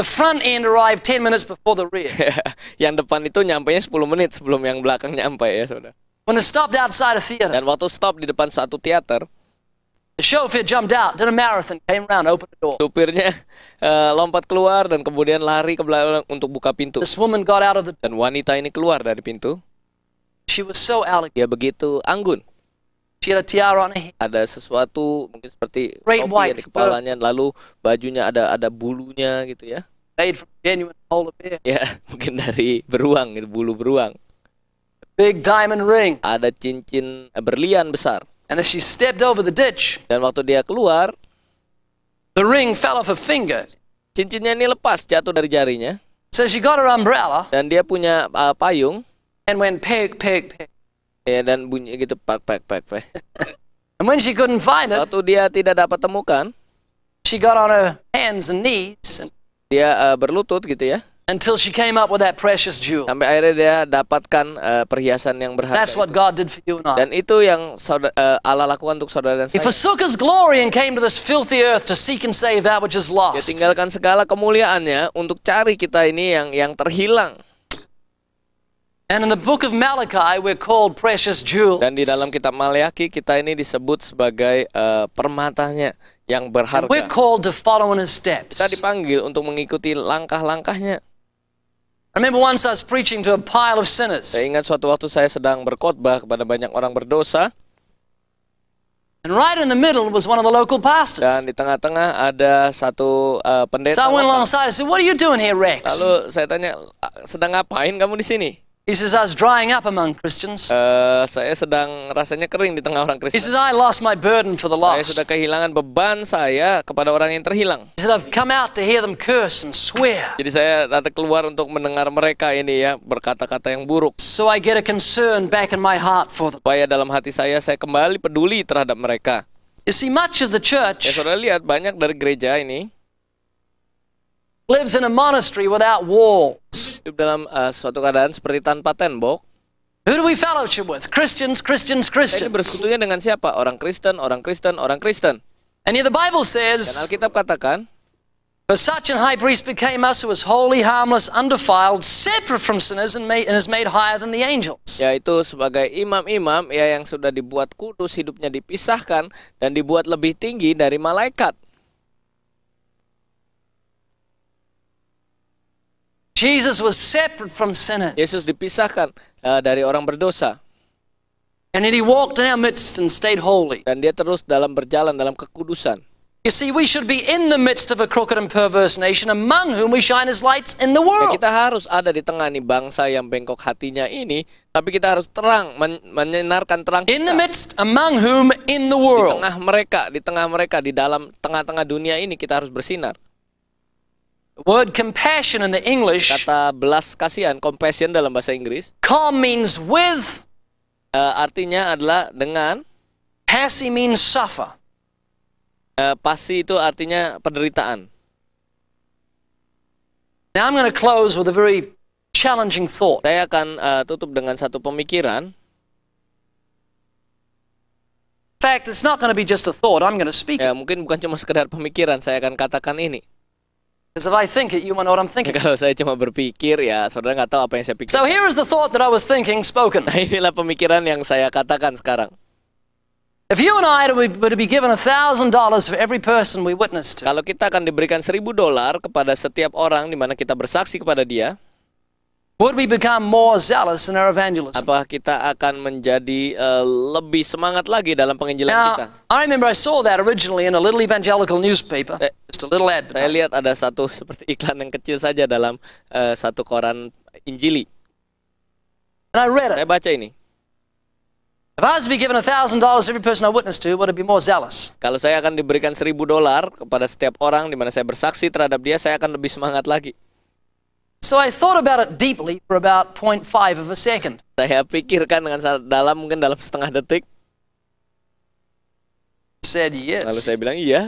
the front end arrived 10 minutes before the rear. yang depan itu nyampe 10 menit sebelum yang belakang nyampe ya, Saudara. When it stopped outside a theater. Dan waktu stop di depan satu teater. The chauffeur jumped out, did a marathon, came around, opened the door. Supirnya eh, lompat keluar dan kemudian lari ke belakang untuk buka pintu. This woman got out of the dan wanita ini keluar dari pintu. She was so elegant. Dia begitu anggun. She had a tiara on her head. Ada sesuatu mungkin seperti Great topi di kepalanya, lalu bajunya ada ada bulunya gitu ya. Made from genuine polar bear. Ya, mungkin dari beruang itu bulu beruang. big diamond ring. Ada cincin eh, berlian besar. And as she stepped over the ditch, dan waktu dia keluar, the ring fell off her finger. Cincinnya ini lepas, jatuh dari jarinya. So she got her umbrella. Dan dia punya uh, payung. And went peg, peg, peg. Ya, dan bunyi gitu, pak, pak, pak, pak. and when she couldn't find it, waktu dia tidak dapat temukan, she got on her hands and knees. And dia uh, berlutut gitu ya. Until she came up with that precious jewel. Sampai akhirnya dia dapatkan uh, perhiasan yang berharga. That's what God did for you and I. Dan itu yang saudara, uh, Allah lakukan untuk saudara dan saya. He forsook his glory and came to this filthy earth to seek and save that which is lost. Dia tinggalkan segala kemuliaannya untuk cari kita ini yang yang terhilang. And in the book of Malachi we're called precious jewels. Dan di dalam kitab Maliaki kita ini disebut sebagai uh, permatanya yang berharga. And we're called to follow in his steps. Kita dipanggil untuk mengikuti langkah-langkahnya remember once I was preaching to a pile of sinners. Saya ingat suatu waktu saya sedang berkhotbah kepada banyak orang berdosa. And right in the middle was one of the local pastors. Dan di tengah-tengah ada satu uh, pendeta. So I went alongside I said, "What are you doing here, Rex?" Lalu saya tanya, "Sedang ngapain kamu di sini?" He says, I was drying up among Christians. Uh, saya sedang rasanya kering di tengah orang Kristen. He says, I lost my burden for the lost. Saya sudah kehilangan beban saya kepada orang yang terhilang. He said, I've come out to hear them curse and swear. Jadi saya datang keluar untuk mendengar mereka ini ya berkata-kata yang buruk. So I get a concern back in my heart for them. Supaya dalam hati saya saya kembali peduli terhadap mereka. You see, much of the church. Ya saudara lihat banyak dari gereja ini. Lives in a monastery without walls hidup dalam uh, suatu keadaan seperti tanpa tembok. Who do we fellowship with? Christians, Christians, Christians. Kita bersekutunya dengan siapa? Orang Kristen, orang Kristen, orang Kristen. And the Bible says. Dan Alkitab katakan. But such an high priest became us who was holy, harmless, undefiled, separate from sinners and, made, and is made higher than the angels. Yaitu sebagai imam-imam ya yang sudah dibuat kudus, hidupnya dipisahkan dan dibuat lebih tinggi dari malaikat. Jesus was separate from sinners. Yesus dipisahkan uh, dari orang berdosa. And then he walked in our midst and stayed holy. Dan dia terus dalam berjalan dalam kekudusan. You see, we should be in the midst of a crooked and perverse nation, among whom we shine as lights in the ya, world. Ya, kita harus ada di tengah nih bangsa yang bengkok hatinya ini, tapi kita harus terang, men terang kita. In the midst, among whom in the world. Di tengah mereka, di tengah mereka, di dalam tengah-tengah dunia ini kita harus bersinar. Word compassion in the English. Kata belas kasihan, compassion dalam bahasa Inggris. Calm means with. Uh, artinya adalah dengan. Pasi means suffer. Uh, eh, pasi itu artinya penderitaan. Now I'm going to close with a very challenging thought. Saya akan uh, tutup dengan satu pemikiran. In fact, it's not going to be just a thought. I'm going to speak. Ya, mungkin bukan cuma sekedar pemikiran. Saya akan katakan ini. Because if I think it, you know what I'm thinking. Kalau saya cuma berpikir ya, saudara nggak tahu apa yang saya pikir. So here is the thought that I was thinking spoken. Nah, inilah pemikiran yang saya katakan sekarang. If you and I were to be given a thousand dollars for every person we witness to. Kalau kita akan diberikan seribu dolar kepada setiap orang di mana kita bersaksi kepada dia. Would we become more zealous in our evangelism? Apakah kita akan menjadi uh, lebih semangat lagi dalam penginjilan Now, kita? I remember I saw that originally in a little evangelical newspaper. Eh, just a little advertisement. Saya lihat ada satu seperti iklan yang kecil saja dalam uh, satu koran Injili. And I read it. Saya baca ini. If I was to be given a thousand dollars every person I witness to, would I be more zealous? Kalau saya akan diberikan seribu dolar kepada setiap orang di mana saya bersaksi terhadap dia, saya akan lebih semangat lagi. So I thought about it deeply for about 0.5 of a second. Saya pikirkan dengan dalam mungkin dalam setengah detik. Said yes. Lalu saya bilang iya.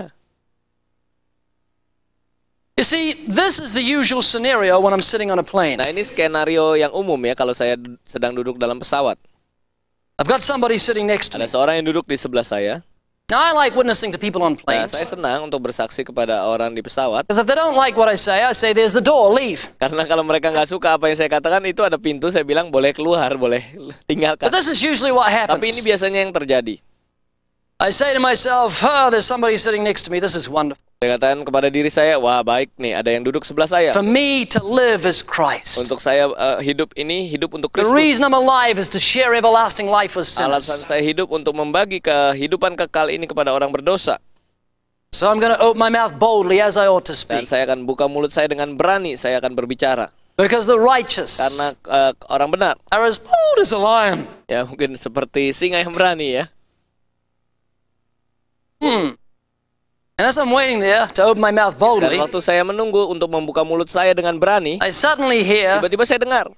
You see, this is the usual scenario when I'm sitting on a plane. Nah, ini skenario yang umum ya kalau saya sedang duduk dalam pesawat. I've got somebody sitting next to me. Ada seorang yang duduk di sebelah saya. Now I like witnessing to people on nah, planes. Nah, saya senang untuk bersaksi kepada orang di pesawat. Because if they don't like what I say, I say there's the door, leave. Karena kalau mereka nggak suka apa yang saya katakan itu ada pintu, saya bilang boleh keluar, boleh tinggalkan. But this is usually what happens. Tapi ini biasanya yang terjadi. I say to myself, oh, there's somebody sitting next to me. This is wonderful. Saya katakan kepada diri saya, wah baik nih, ada yang duduk sebelah saya. For me to live is Christ. Untuk saya uh, hidup ini hidup untuk Kristus. The reason I'm alive is to share everlasting life with sinners. Alasan saya hidup untuk membagi kehidupan kekal ini kepada orang berdosa. So I'm going to open my mouth boldly as I ought to speak. Dan saya akan buka mulut saya dengan berani, saya akan berbicara. Because the righteous. Karena uh, orang benar. Are as bold as a lion. Ya mungkin seperti singa yang berani ya. Hmm. And as I'm waiting there to open my mouth boldly, waktu saya menunggu untuk membuka mulut saya dengan berani, I suddenly hear. Tiba-tiba saya dengar.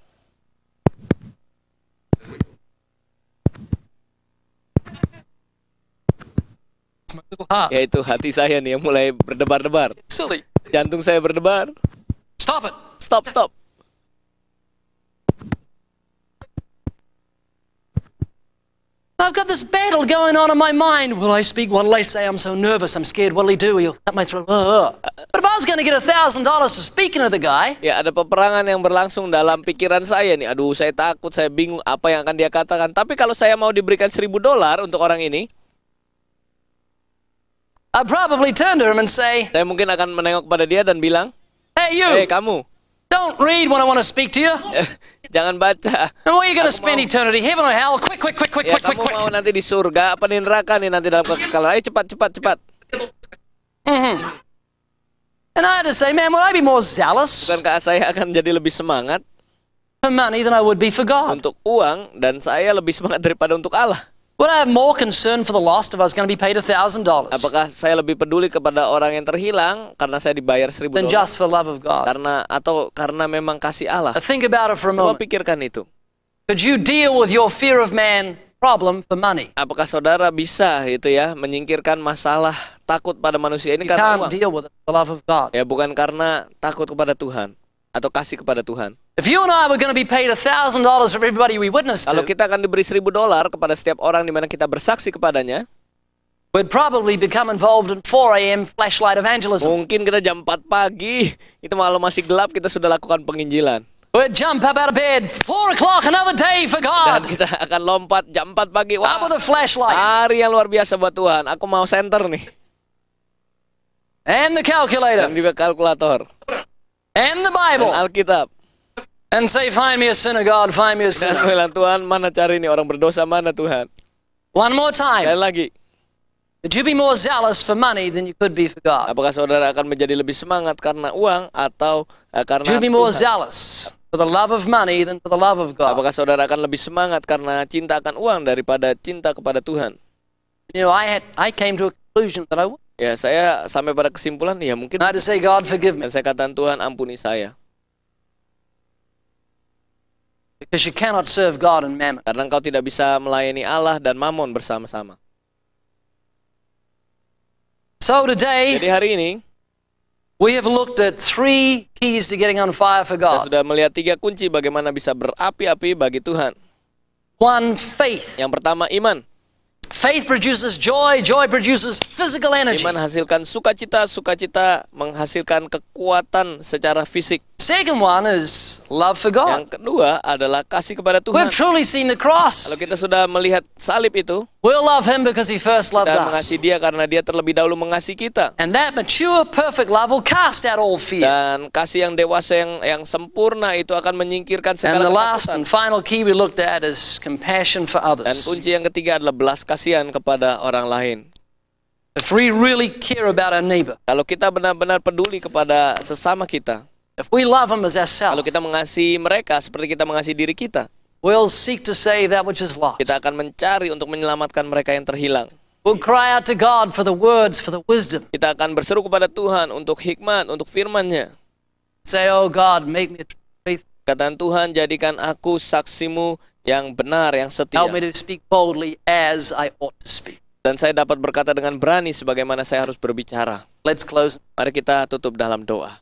Yaitu hati saya nih yang mulai berdebar-debar. Jantung saya berdebar. Stop it. Stop, stop. I've got this battle going on in my mind. Will I speak? What'll I say? I'm so nervous. I'm scared. What'll he do? He'll cut my throat. Uh, uh. But if I was going to get a thousand dollars for speaking to the guy. Ya, ada peperangan yang berlangsung dalam pikiran saya nih. Aduh, saya takut, saya bingung apa yang akan dia katakan. Tapi kalau saya mau diberikan seribu dolar untuk orang ini, I probably turn to him and say, saya mungkin akan menengok pada dia dan bilang, Hey you, hey kamu, don't read when I want to speak to you. Eh, Jangan baca. And where are you gonna aku spend mau... eternity? Heaven or hell? Quick, quick, quick, quick, ya, quick, quick, quick. mau nanti di surga apa di neraka nih nanti dalam kekal? Ayo cepat, cepat, cepat. Mm -hmm. And I had to say, man, would I be more zealous? Bukankah saya akan jadi lebih semangat? For money than I would be for God. Untuk uang dan saya lebih semangat daripada untuk Allah. Would I have more concern for the lost if I was going to be paid a thousand dollars? Apakah saya lebih peduli kepada orang yang terhilang karena saya dibayar seribu dolar? Than just for love of God. Karena atau karena memang kasih Allah. Now think about it for a moment. Coba pikirkan itu. Could you deal with your fear of man problem for money? Apakah saudara bisa itu ya menyingkirkan masalah takut pada manusia ini you karena can't uang? deal with the love of God. Ya bukan karena takut kepada Tuhan atau kasih kepada Tuhan. If you and I were going to be paid a thousand dollars for everybody we witnessed to, kalau kita akan diberi seribu dolar kepada setiap orang di mana kita bersaksi kepadanya, we'd probably become involved in 4 a.m. flashlight evangelism. Mungkin kita jam 4 pagi, itu malam masih gelap kita sudah lakukan penginjilan. We'd jump up out of bed, four o'clock, another day for God. Dan kita akan lompat jam 4 pagi. Wah, with a flashlight. Hari yang luar biasa buat Tuhan. Aku mau center nih. And the calculator. Dan juga kalkulator. And the Bible. Dan Alkitab. And say, find me a sinner, God, find me a sinner. Dan bilang, Tuhan, mana cari ini orang berdosa, mana Tuhan? One more time. Sekali lagi. Would you be more zealous for money than you could be for God? Apakah saudara akan menjadi lebih semangat karena uang atau uh, karena Would you be more zealous for the love of money than for the love of God? Apakah saudara akan lebih semangat karena cinta akan uang daripada cinta kepada Tuhan? You know, I had I came to a conclusion that I would. Ya, saya sampai pada kesimpulan ya mungkin. I had to say God forgive me. Dan saya katakan Tuhan ampuni saya. Because you cannot serve God and mammon. Karena engkau tidak bisa melayani Allah dan Mammon bersama-sama. So today, Jadi hari ini, we have looked at three keys to getting on fire for God. Kita sudah melihat tiga kunci bagaimana bisa berapi-api bagi Tuhan. One faith. Yang pertama iman. Faith produces joy, joy produces physical energy. Iman hasilkan sukacita, sukacita menghasilkan kekuatan secara fisik. Second one is love for God. Yang kedua adalah kasih kepada Tuhan. We've truly seen the cross. Kalau kita sudah melihat salib itu, we'll love him because he first loved kita mengasihi dia karena dia terlebih dahulu mengasihi kita. And that mature perfect love will cast out all fear. Dan kasih yang dewasa yang yang sempurna itu akan menyingkirkan segala ketakutan. And the last and final key we looked at is compassion for others. Dan kunci yang ketiga adalah belas kasih kasihan kepada orang lain. If we really care about our neighbor, kalau kita benar-benar peduli kepada sesama kita, if we love them as ourselves, kalau kita mengasihi mereka seperti kita mengasihi diri kita, we'll seek to save that which is lost. Kita akan mencari untuk menyelamatkan mereka yang terhilang. We'll cry out to God for the words, for the wisdom. Kita akan berseru kepada Tuhan untuk hikmat, untuk firman-Nya. Say, oh God, make me faithful. Kataan Tuhan, jadikan aku saksimu yang benar, yang setia. Help me to speak boldly as I ought to speak. Dan saya dapat berkata dengan berani sebagaimana saya harus berbicara. Let's close. Mari kita tutup dalam doa.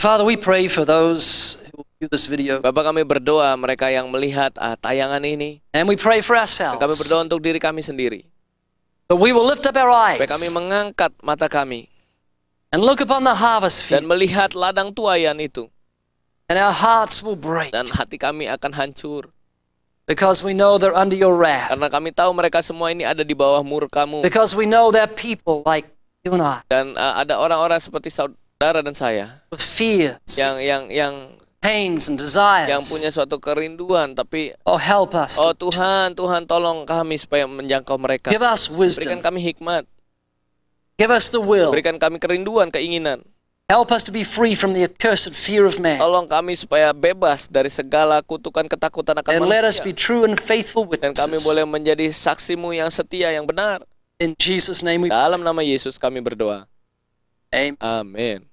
Father, we pray for those who view this video. Bapa kami berdoa mereka yang melihat uh, tayangan ini. And we pray for ourselves. Kami berdoa untuk diri kami sendiri. But we will lift up our eyes. Kami mengangkat mata kami. And look upon the harvest field. Dan melihat ladang tuayan itu. And our hearts will break. Dan hati kami akan hancur. Because we know they're under your wrath. Karena kami tahu mereka semua ini ada di bawah murkamu. Because we know that people like you and I. Dan uh, ada orang-orang seperti saudara dan saya. With fears. Yang yang yang pains and desires. Yang punya suatu kerinduan tapi Oh help us. Oh Tuhan, Tuhan tolong kami supaya menjangkau mereka. Give us wisdom. Berikan kami hikmat. Give us the will. Berikan kami kerinduan, keinginan. Help us to be free from the accursed fear of man. Tolong kami supaya bebas dari segala kutukan ketakutan akan manusia. And let us be true and faithful witnesses. Dan kami boleh menjadi saksimu yang setia, yang benar. In Jesus name we Dalam nama Yesus kami berdoa. Amen. Amen.